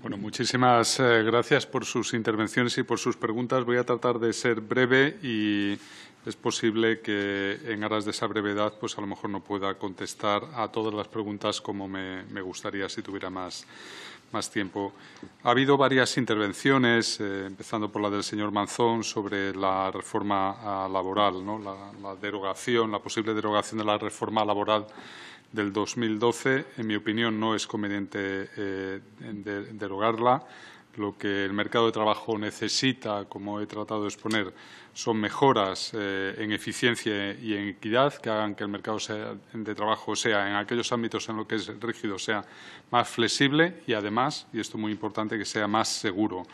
Bueno, muchísimas eh, gracias por sus intervenciones y por sus preguntas. Voy a tratar de ser breve y es posible que en aras de esa brevedad pues a lo mejor no pueda contestar a todas las preguntas como me, gustaría si tuviera más, más tiempo. Ha habido varias intervenciones, eh, empezando por la del señor Manzón, sobre la reforma ah, laboral, la derogación, la posible derogación de la reforma laboral del 2012. En mi opinión, no es conveniente eh, derogarla. Lo que el mercado de trabajo necesita, como he tratado de exponer, son mejoras eh, en eficiencia y en equidad que hagan que el mercado de trabajo sea, en aquellos ámbitos en los que es rígido, sea más flexible y, además, y esto es muy importante, que sea más seguro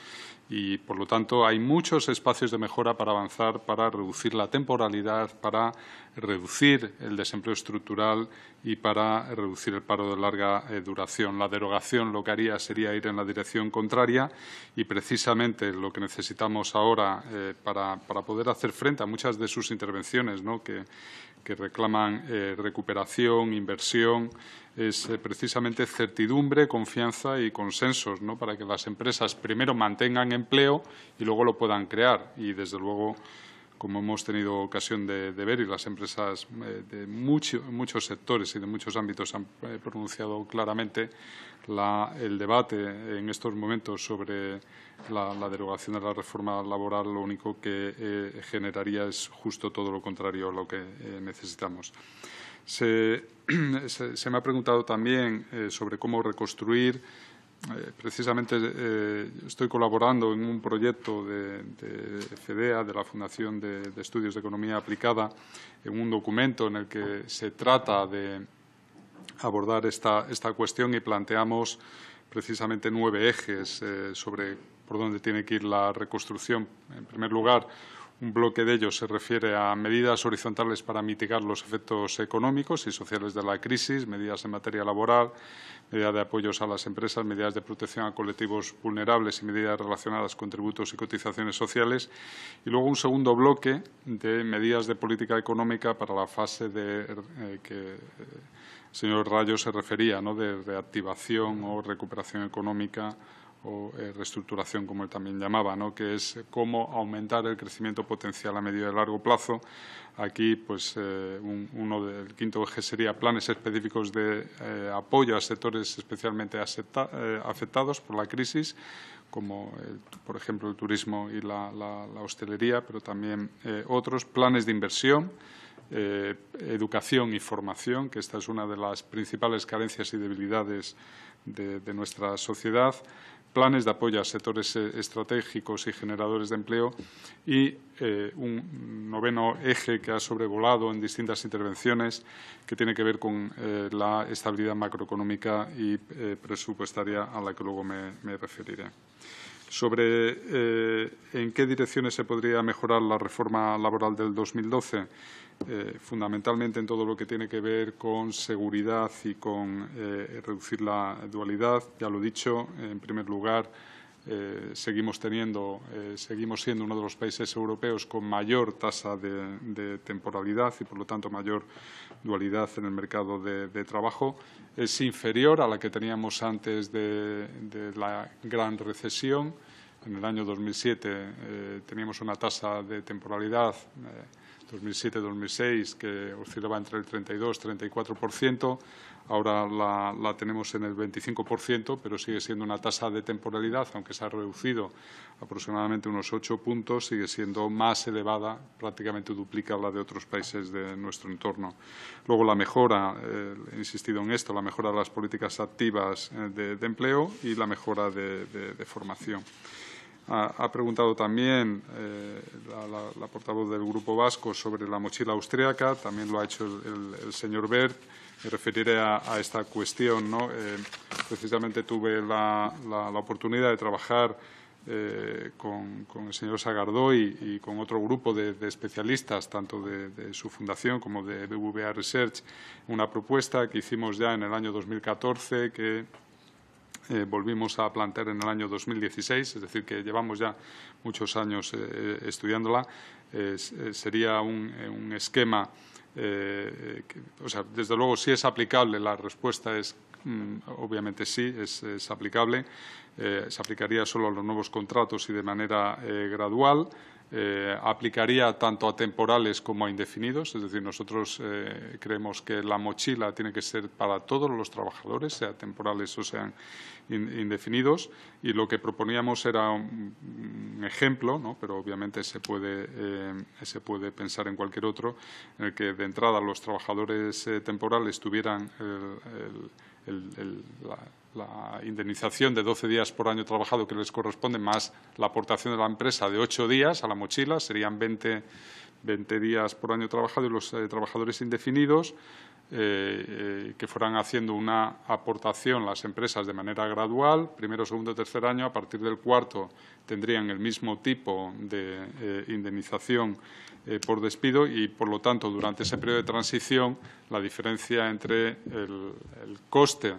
y, por lo tanto, hay muchos espacios de mejora para avanzar, para reducir la temporalidad, para reducir el desempleo estructural y para reducir el paro de larga eh, duración. La derogación lo que haría sería ir en la dirección contraria y, precisamente, lo que necesitamos ahora eh, para, poder hacer frente a muchas de sus intervenciones que, reclaman eh, recuperación, inversión, es eh, precisamente certidumbre, confianza y consensos, ¿no? para que las empresas primero mantengan empleo y luego lo puedan crear. Y, desde luego, como hemos tenido ocasión de, ver y las empresas eh, de muchos sectores y de muchos ámbitos han eh, pronunciado claramente, el debate en estos momentos sobre la, derogación de la reforma laboral lo único que generaría es justo todo lo contrario a lo que necesitamos. Se, me ha preguntado también eh, sobre cómo reconstruir. Eh, precisamente eh, estoy colaborando en un proyecto de, de de la Fundación de, de, Estudios de Economía Aplicada, en un documento en el que se trata de abordar esta, esta cuestión y planteamos precisamente nueve ejes sobre por dónde tiene que ir la reconstrucción. En primer lugar, un bloque de ellos se refiere a medidas horizontales para mitigar los efectos económicos y sociales de la crisis, medidas en materia laboral, medidas de apoyos a las empresas, medidas de protección a colectivos vulnerables y medidas relacionadas con tributos y cotizaciones sociales. Y luego un segundo bloque de medidas de política económica para la fase de, eh, que el eh, señor Rayo se refería, de reactivación o recuperación económica o eh, reestructuración, como él también llamaba, que es cómo aumentar el crecimiento potencial a medio y largo plazo. Aquí, pues, eh, uno del quinto eje sería planes específicos de eh, apoyo a sectores especialmente afectados por la crisis, como, por ejemplo, el turismo y la, hostelería, pero también otros planes de inversión. educación y formación, que esta es una de las principales carencias y debilidades de nuestra sociedad, planes de apoyo a sectores eh, estratégicos y generadores de empleo y eh, un noveno eje que ha sobrevolado en distintas intervenciones que tiene que ver con eh, la estabilidad macroeconómica y presupuestaria a la que luego me referiré sobre eh, en qué direcciones se podría mejorar la reforma laboral del 2012, eh, fundamentalmente en todo lo que tiene que ver con seguridad y con eh, reducir la dualidad. Ya lo he dicho, en primer lugar, eh, seguimos, teniendo, eh, seguimos siendo uno de los países europeos con mayor tasa de, temporalidad y, por lo tanto, mayor dualidad en el mercado de, trabajo. Es inferior a la que teníamos antes de, la gran recesión. En el año 2007 eh, teníamos una tasa de temporalidad eh, 2007-2006, que oscilaba entre el 32-34%. Ahora la, tenemos en el 25%, pero sigue siendo una tasa de temporalidad, aunque se ha reducido aproximadamente unos 8 puntos, sigue siendo más elevada, prácticamente duplica la de otros países de nuestro entorno. Luego la mejora, eh, he insistido en esto, la mejora de las políticas activas eh, de, empleo y la mejora de formación. Ha, preguntado también eh, la, portavoz del Grupo Vasco sobre la mochila austríaca, también lo ha hecho el, señor Bert. Me referiré a, esta cuestión. Eh, precisamente tuve la, oportunidad de trabajar eh, con, el señor Sagardoy y, con otro grupo de, especialistas, tanto de, su fundación como de BVA Research, una propuesta que hicimos ya en el año 2014 que eh, volvimos a plantear en el año 2016, es decir, que llevamos ya muchos años eh, eh, estudiándola, sería un, esquema, o sea, desde luego si es aplicable, la respuesta es mm, obviamente sí, es aplicable, se aplicaría solo a los nuevos contratos y de manera gradual, eh, aplicaría tanto a temporales como a indefinidos. Es decir, nosotros eh, creemos que la mochila tiene que ser para todos los trabajadores, sea temporales o sean indefinidos. Y lo que proponíamos era un, ejemplo, ¿no? pero obviamente se puede, eh, se puede pensar en cualquier otro, en el que de entrada los trabajadores temporales tuvieran el la, la, indemnización de 12 días por año trabajado que les corresponde, más la aportación de la empresa de 8 días a la mochila, serían 20 20 días por año trabajado y los eh, trabajadores indefinidos, eh, eh, que fueran haciendo una aportación las empresas de manera gradual, primero, segundo, tercer año, a partir del cuarto tendrían el mismo tipo de indemnización por despido y, por lo tanto, durante ese periodo de transición, la diferencia entre el coste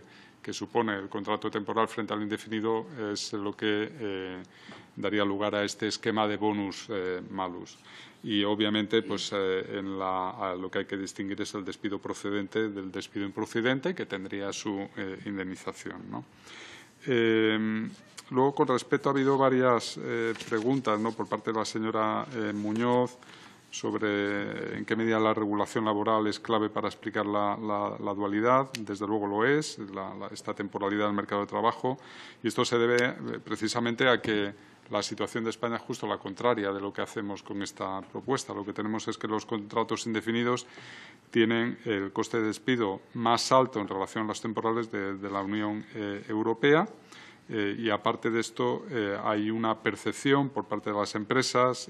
que supone el contrato temporal frente al indefinido es lo que eh, daría lugar a este esquema de bonus eh, malus. Y obviamente, pues eh, en lo que hay que distinguir es el despido procedente del despido improcedente, que tendría su indemnización. Em, luego, con respecto, ha habido varias preguntas ¿no? por parte de la señora Muñoz sobre en qué medida la regulación laboral es clave para explicar la, dualidad. Desde luego lo es, esta temporalidad del mercado de trabajo. Y esto se debe eh, precisamente a que la situación de España es justo la contraria de lo que hacemos con esta propuesta. Lo que tenemos es que los contratos indefinidos tienen el coste de despido más alto en relación a las temporales de, la Unión eh, Europea. Eh, y aparte de esto, hay una percepción por parte de las empresas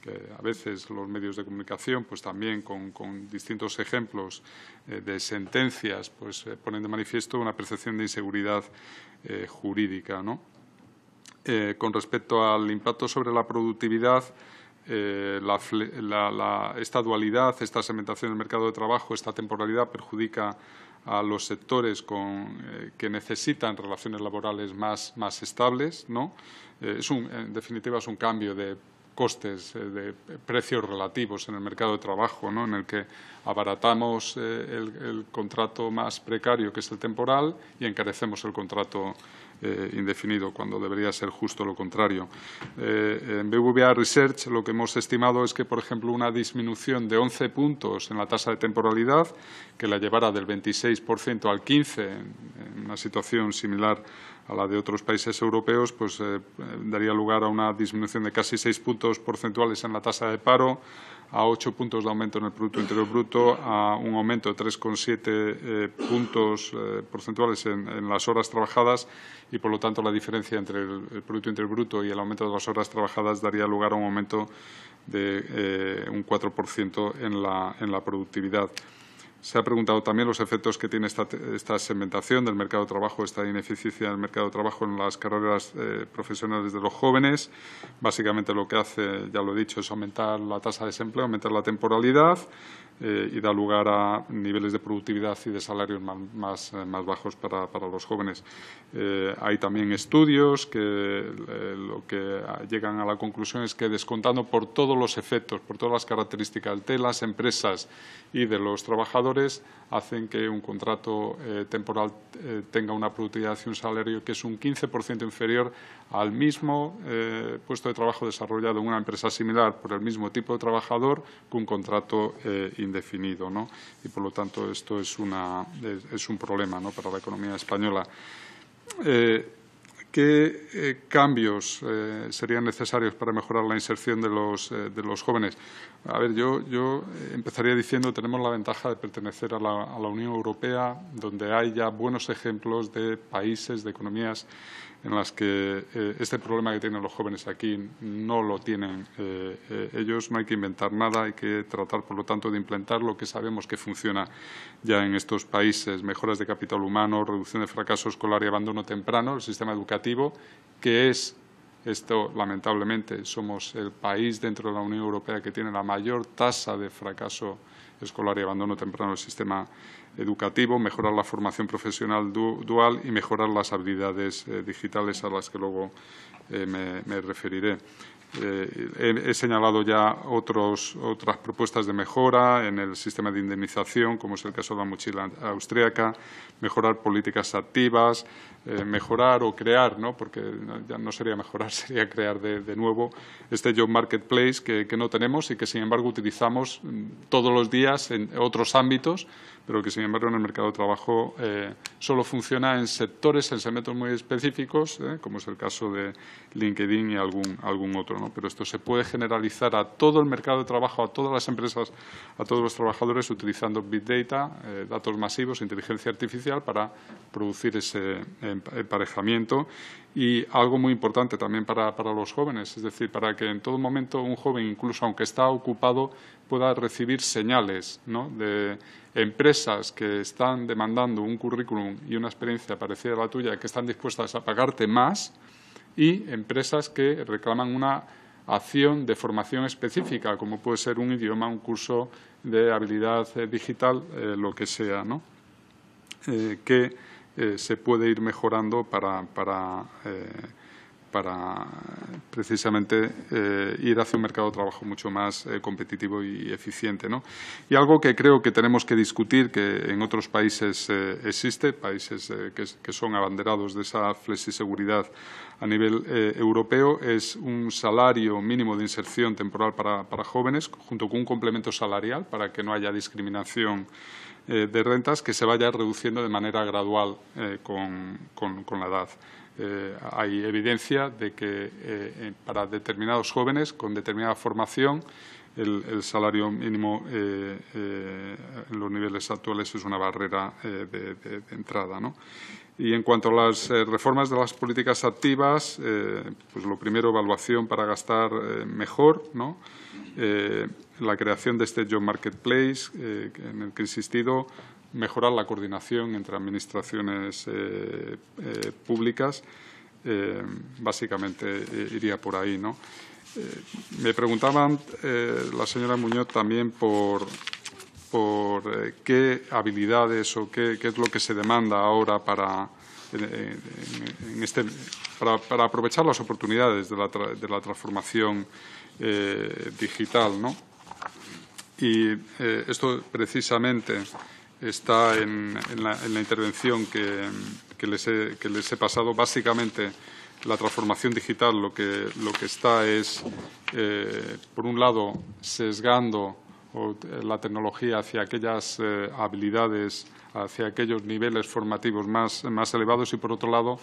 que a veces los medios de comunicación, pues también con, distintos ejemplos eh, de sentencias, pues eh, ponen de manifiesto una percepción de inseguridad eh, jurídica. ¿no? con respecto al impacto sobre la productividad, esta dualidad, esta segmentación del mercado de trabajo, esta temporalidad perjudica a los sectores con, que necesitan relaciones laborales más, estables. ¿no? en definitiva, es un cambio de costes, eh, de precios relativos en el mercado de trabajo, ¿no? en el que abaratamos eh, el, contrato más precario, que es el temporal, y encarecemos el contrato eh, indefinido, cuando debería ser justo lo contrario. en BBVA Research lo que hemos estimado es que, por ejemplo, una disminución de 11 puntos en la tasa de temporalidad, que la llevara del 26% al 15%, en una situación similar a la de otros países europeos, pues eh, daría lugar a una disminución de casi seis puntos porcentuales en la tasa de paro, a ocho puntos de aumento en el Producto Interior Bruto, a un aumento de 3,7 eh, puntos eh, porcentuales en, las horas trabajadas y, por lo tanto, la diferencia entre el, Producto Interior Bruto y el aumento de las horas trabajadas daría lugar a un aumento de un 4% en la, en la productividad. Se ha preguntado también los efectos que tiene esta, segmentación del mercado de trabajo, esta ineficiencia del mercado de trabajo en las carreras eh, profesionales de los jóvenes. Básicamente lo que hace, ya lo he dicho, es aumentar la tasa de desempleo, aumentar la temporalidad eh, y da lugar a niveles de productividad y de salarios más, eh, bajos para, los jóvenes. hay también estudios que lo que llegan a la conclusión es que descontando por todos los efectos, por todas las características de las empresas y de los trabajadores, hacen que un contrato eh, temporal eh, tenga una productividad y un salario que es un 15% inferior al mismo eh, puesto de trabajo desarrollado en una empresa similar por el mismo tipo de trabajador que un contrato indefinido. Y, por lo tanto, esto es, un problema para la economía española. ¿Qué eh, cambios eh, serían necesarios para mejorar la inserción de los, eh, de los jóvenes? A ver, yo, empezaría diciendo que tenemos la ventaja de pertenecer a la Unión Europea, donde hay ya buenos ejemplos de países, de economías en las que eh, este problema que tienen los jóvenes aquí no lo tienen eh, eh, ellos. No hay que inventar nada, hay que tratar, por lo tanto, de implantar lo que sabemos que funciona ya en estos países, mejoras de capital humano, reducción de fracaso escolar y abandono temprano, el sistema educativo, que es esto, lamentablemente, somos el país dentro de la Unión Europea que tiene la mayor tasa de fracaso escolar y abandono temprano del sistema educativo, mejorar la formación profesional dual y mejorar las habilidades eh, digitales a las que luego eh, me, referiré. Eh, he, señalado ya otras propuestas de mejora en el sistema de indemnización, como es el caso de la mochila austríaca, mejorar políticas activas, eh, mejorar o crear, ¿no? porque ya no sería mejorar, sería crear de, nuevo este job marketplace que, no tenemos y que, sin embargo, utilizamos mm, todos los días en otros ámbitos, pero que, sin embargo, en el mercado de trabajo eh, solo funciona en sectores, en segmentos muy específicos, ¿eh? como es el caso de LinkedIn y algún, algún otro. ¿no? Pero esto se puede generalizar a todo el mercado de trabajo, a todas las empresas, a todos los trabajadores utilizando Big Data, eh, datos masivos, inteligencia artificial para producir ese Em, emparejamiento y algo muy importante también para, los jóvenes, es decir, para que en todo momento un joven, incluso aunque está ocupado, pueda recibir señales de empresas que están demandando un currículum y una experiencia parecida a la tuya, que están dispuestas a pagarte más y empresas que reclaman una acción de formación específica, como puede ser un idioma, un curso de habilidad eh, digital, eh, lo que sea, eh, que eh, se puede ir mejorando para, para, eh, precisamente eh, ir hacia un mercado de trabajo mucho más competitivo y eficiente. Y algo que creo que tenemos que discutir, que en otros países existe, países que, son abanderados de esa flexiseguridad a nivel europeo es un salario mínimo de inserción temporal para, jóvenes, junto con un complemento salarial para que no haya discriminación eh, de rentas que se vaya reduciendo de manera gradual eh, con, la edad. Eh, hay evidencia de que para determinados jóvenes con determinada formación el, salario mínimo eh, eh, en los niveles actuales es una barrera eh, de, entrada. ¿no? Y en cuanto a las reformas de las políticas activas, pues lo primero, evaluación para gastar mejor, ¿no? la creación de este Job Marketplace en el que he insistido, mejorar la coordinación entre administraciones públicas, básicamente iría por ahí. ¿no? Eh, me preguntaban eh, la señora Muñoz también por, por eh, qué habilidades o qué, es lo que se demanda ahora para, en, este, para, aprovechar las oportunidades de la, de la transformación digital. ¿no? Y esto precisamente está en, la, intervención que, les que les he pasado básicamente la transformación digital lo que, lo que está es, eh, por un lado, sesgando eh, la tecnología hacia aquellas eh, habilidades, hacia aquellos niveles formativos más elevados y, por otro lado,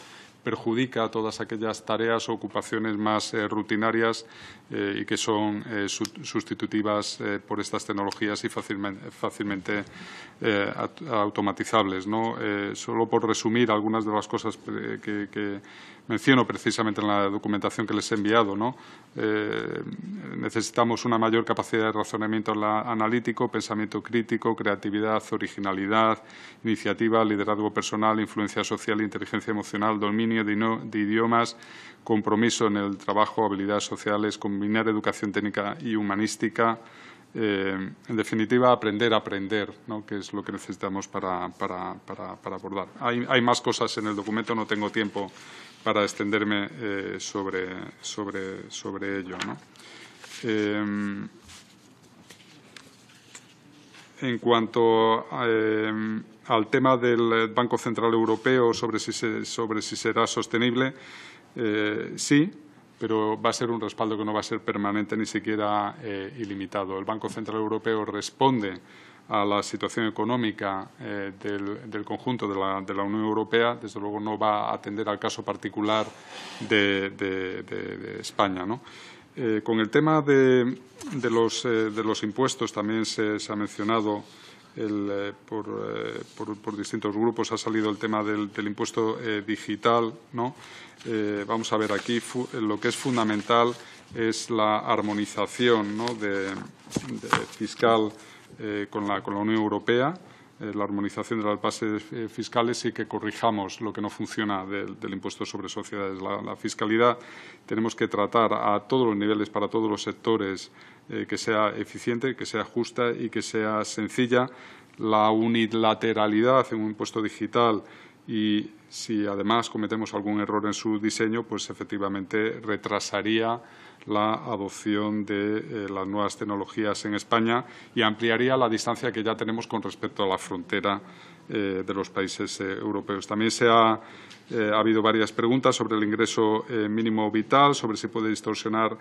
perjudica a todas aquellas tareas o ocupaciones más eh, rutinarias eh, y que son eh, sustitutivas por estas tecnologías y fácilmente, automatizables. solo por resumir algunas de las cosas que, menciono precisamente en la documentación que les he enviado. necesitamos una mayor capacidad de razonamiento analítico, pensamiento crítico, creatividad, originalidad, iniciativa, liderazgo personal, influencia social, inteligencia emocional, dominio de, idiomas, compromiso en el trabajo, habilidades sociales, combinar educación técnica y humanística, eh, en definitiva, aprender a aprender, que es lo que necesitamos para, abordar. Hay, más cosas en el documento, no tengo tiempo para extenderme eh, sobre, ello. Eh, en cuanto em, al tema del Banco Central Europeo sobre si, será sostenible, eh, sí, pero va a ser un respaldo que no va a ser permanente ni siquiera eh, ilimitado. El Banco Central Europeo responde a la situación económica eh, del, conjunto de la, Unión Europea, desde luego no va a atender al caso particular de, de España. ¿no? Eh, con el tema eh, de, los, impuestos también se, ha mencionado eh, por, distintos grupos, ha salido el tema del, impuesto digital. ¿no? vamos a ver, aquí lo que es fundamental es la armonización fiscal con la, con la Unión Europea. Eh, la armonización de las pases eh, fiscales y que corrijamos lo que no funciona del, impuesto sobre sociedades. La, fiscalidad tenemos que tratar a todos los niveles, para todos los sectores, eh, que sea eficiente, que sea justa y que sea sencilla. La unilateralidad en un impuesto digital y si además cometemos algún error en su diseño, pues efectivamente retrasaría la adopción de eh, las nuevas tecnologías en España y ampliaría la distancia que ya tenemos con respecto a la frontera eh, de los países eh, europeos. También se eh, ha, habido varias preguntas sobre el ingreso mínimo vital, sobre si puede distorsionar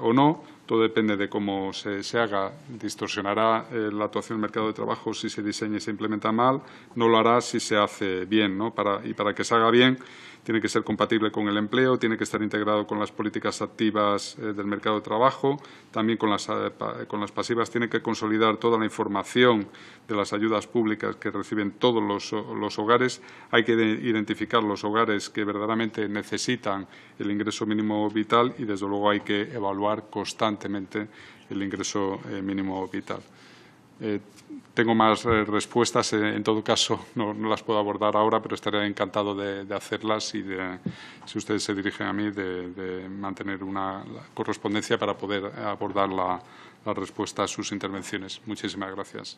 o no. Todo depende de cómo se, se haga. Distorsionará la actuación del mercado de trabajo si se diseña y se implementa mal. No lo hará si se hace bien. ¿no? Para, y para que se haga bien, tiene que ser compatible con el empleo, tiene que estar integrado con las políticas activas del mercado de trabajo, también con las, con las pasivas. Tiene que consolidar toda la información de las ayudas públicas que recibe en todos los, hogares. Hay que identificar los hogares que verdaderamente necesitan el ingreso mínimo vital y, desde luego, hay que evaluar constantemente el ingreso eh, mínimo vital. Eh, tengo más eh, respuestas, en todo caso no, las puedo abordar ahora, pero estaré encantado de, hacerlas y, de, si ustedes se dirigen a mí, de, mantener una correspondencia para poder abordar la respuesta a sus intervenciones. Muchísimas gracias.